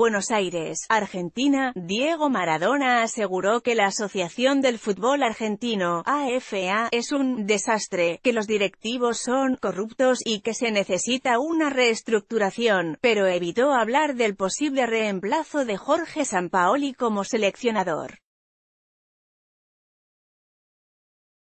Buenos Aires, Argentina, Diego Maradona aseguró que la Asociación del Fútbol Argentino, AFA, es un desastre, que los directivos son corruptos y que se necesita una reestructuración, pero evitó hablar del posible reemplazo de Jorge Sampaoli como seleccionador.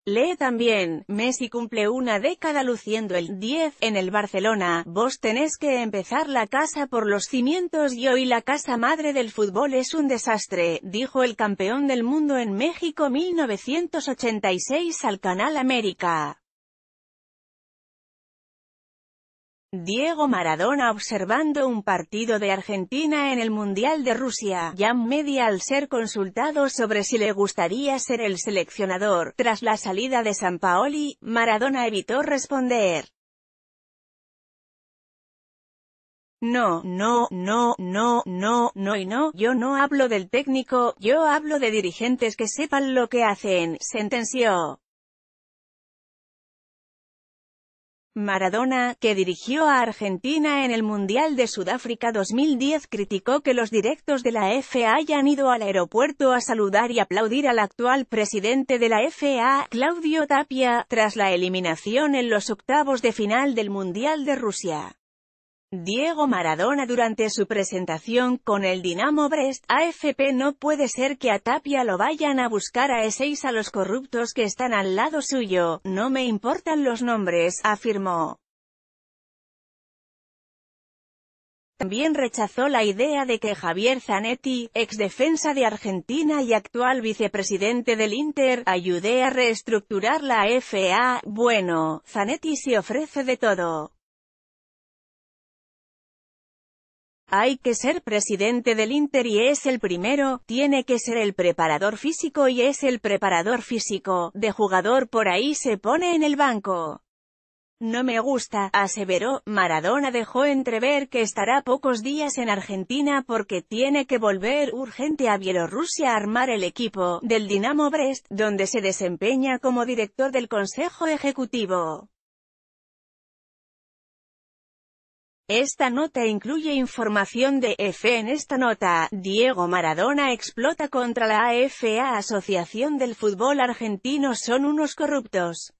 Lee también, Messi cumple una década luciendo el 10 en el Barcelona, vos tenés que empezar la casa por los cimientos y hoy la casa madre del fútbol es un desastre, dijo el campeón del mundo en México 1986 al Canal América. Diego Maradona observando un partido de Argentina en el Mundial de Rusia, ya Media al ser consultado sobre si le gustaría ser el seleccionador, tras la salida de San Paoli, Maradona evitó responder. No, no, no, no, no, no y no, yo no hablo del técnico, yo hablo de dirigentes que sepan lo que hacen, sentenció. Maradona, que dirigió a Argentina en el Mundial de Sudáfrica 2010 criticó que los directos de la FA hayan ido al aeropuerto a saludar y aplaudir al actual presidente de la FA, Claudio Tapia, tras la eliminación en los octavos de final del Mundial de Rusia. Diego Maradona durante su presentación con el Dinamo Brest, AFP no puede ser que a Tapia lo vayan a buscar a E6 a los corruptos que están al lado suyo, no me importan los nombres, afirmó. También rechazó la idea de que Javier Zanetti, ex defensa de Argentina y actual vicepresidente del Inter, ayude a reestructurar la FA. Bueno, Zanetti se ofrece de todo. Hay que ser presidente del Inter y es el primero, tiene que ser el preparador físico y es el preparador físico, de jugador por ahí se pone en el banco. No me gusta, aseveró, Maradona dejó entrever que estará pocos días en Argentina porque tiene que volver urgente a Bielorrusia a armar el equipo, del Dinamo Brest, donde se desempeña como director del Consejo Ejecutivo. Esta nota incluye información de F. En esta nota, Diego Maradona explota contra la AFA Asociación del Fútbol Argentino son unos corruptos.